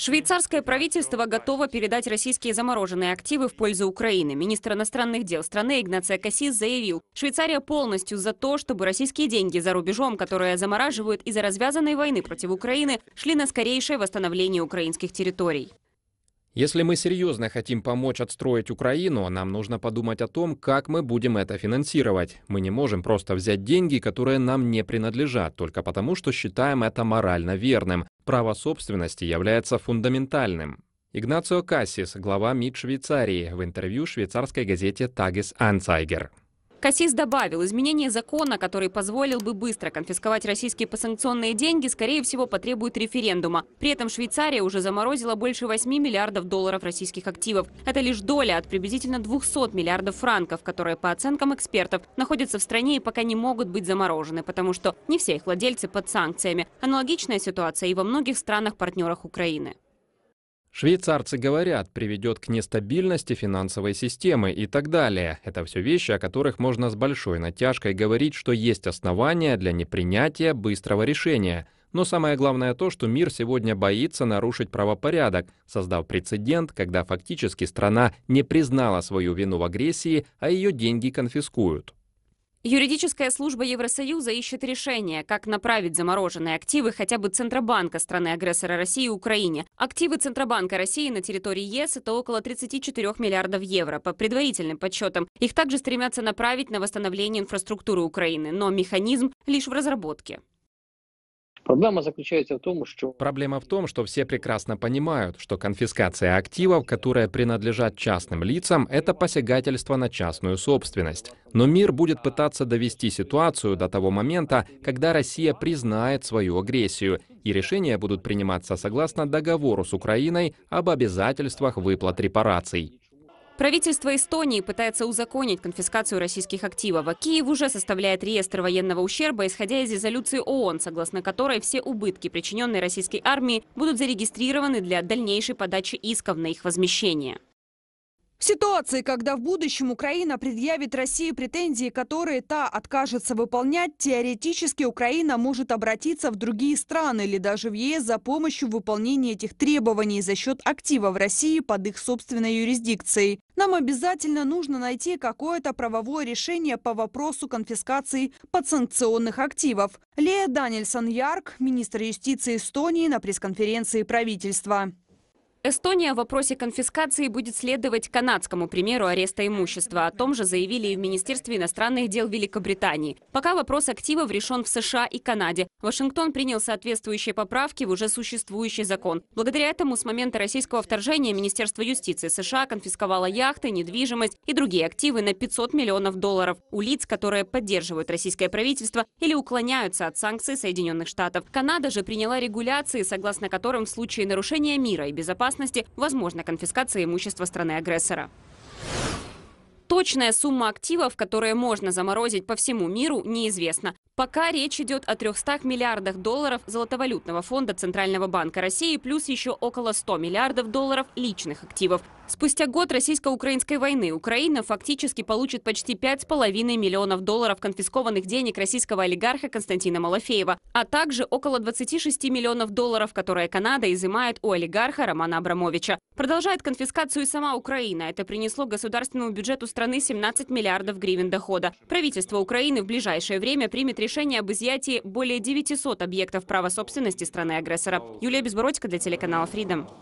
Швейцарское правительство готово передать российские замороженные активы в пользу Украины. Министр иностранных дел страны Игнация Кассис заявил, Швейцария полностью за то, чтобы российские деньги за рубежом, которые замораживают из-за развязанной войны против Украины, шли на скорейшее восстановление украинских территорий. Если мы серьезно хотим помочь отстроить Украину, нам нужно подумать о том, как мы будем это финансировать. Мы не можем просто взять деньги, которые нам не принадлежат, только потому, что считаем это морально верным. Право собственности является фундаментальным. Игнацио Кассис, глава МИД Швейцарии, в интервью швейцарской газете «Тагис Анцайгер». Кассис добавил, изменение закона, который позволил бы быстро конфисковать российские посанкционные деньги, скорее всего, потребует референдума. При этом Швейцария уже заморозила больше 8 миллиардов долларов российских активов. Это лишь доля от приблизительно 200 миллиардов франков, которые, по оценкам экспертов, находятся в стране и пока не могут быть заморожены, потому что не все их владельцы под санкциями. Аналогичная ситуация и во многих странах-партнерах Украины. Швейцарцы говорят, приведет к нестабильности финансовой системы и так далее. Это все вещи, о которых можно с большой натяжкой говорить, что есть основания для непринятия быстрого решения. Но самое главное то, что мир сегодня боится нарушить правопорядок, создав прецедент, когда фактически страна не признала свою вину в агрессии, а ее деньги конфискуют. Юридическая служба Евросоюза ищет решение, как направить замороженные активы хотя бы Центробанка страны-агрессора России Украине. Активы Центробанка России на территории ЕС – это около 34 миллиардов евро, по предварительным подсчетам. Их также стремятся направить на восстановление инфраструктуры Украины, но механизм лишь в разработке. Проблема заключается в том, что... Проблема в том, что все прекрасно понимают, что конфискация активов, которые принадлежат частным лицам, это посягательство на частную собственность. Но мир будет пытаться довести ситуацию до того момента, когда Россия признает свою агрессию, и решения будут приниматься согласно договору с Украиной об обязательствах выплат репараций. Правительство Эстонии пытается узаконить конфискацию российских активов. А Киев уже составляет реестр военного ущерба, исходя из резолюции ООН, согласно которой все убытки, причиненные российской армии, будут зарегистрированы для дальнейшей подачи исков на их возмещение. В ситуации, когда в будущем Украина предъявит России претензии, которые та откажется выполнять, теоретически Украина может обратиться в другие страны или даже в ЕС за помощью в выполнении этих требований за счет актива в России под их собственной юрисдикцией. Нам обязательно нужно найти какое-то правовое решение по вопросу конфискации подсанкционных активов. Лея Данильсон-Ярк, министр юстиции Эстонии на пресс-конференции правительства. Эстония в вопросе конфискации будет следовать канадскому примеру ареста имущества. О том же заявили и в Министерстве иностранных дел Великобритании. Пока вопрос активов решен в США и Канаде. Вашингтон принял соответствующие поправки в уже существующий закон. Благодаря этому с момента российского вторжения Министерство юстиции США конфисковало яхты, недвижимость и другие активы на 500 миллионов долларов у лиц, которые поддерживают российское правительство или уклоняются от санкций Соединенных Штатов. Канада же приняла регуляции, согласно которым в случае нарушения мира и безопасности безопасности, возможна конфискация имущества страны-агрессора. Точная сумма активов, которые можно заморозить по всему миру, неизвестна. Пока речь идет о 300 миллиардах долларов золотовалютного фонда Центрального банка России, плюс еще около 100 миллиардов долларов личных активов. Спустя год российско-украинской войны Украина фактически получит почти 5,5 миллионов долларов конфискованных денег российского олигарха Константина Малафеева, а также около 26 миллионов долларов, которые Канада изымает у олигарха Романа Абрамовича. Продолжает конфискацию сама Украина. Это принесло государственному бюджету страны 17 миллиардов гривен дохода. Правительство Украины в ближайшее время примет решение об изъятии более 900 объектов права собственности страны-агрессора. Юлия Безбородько для телеканала Freedom.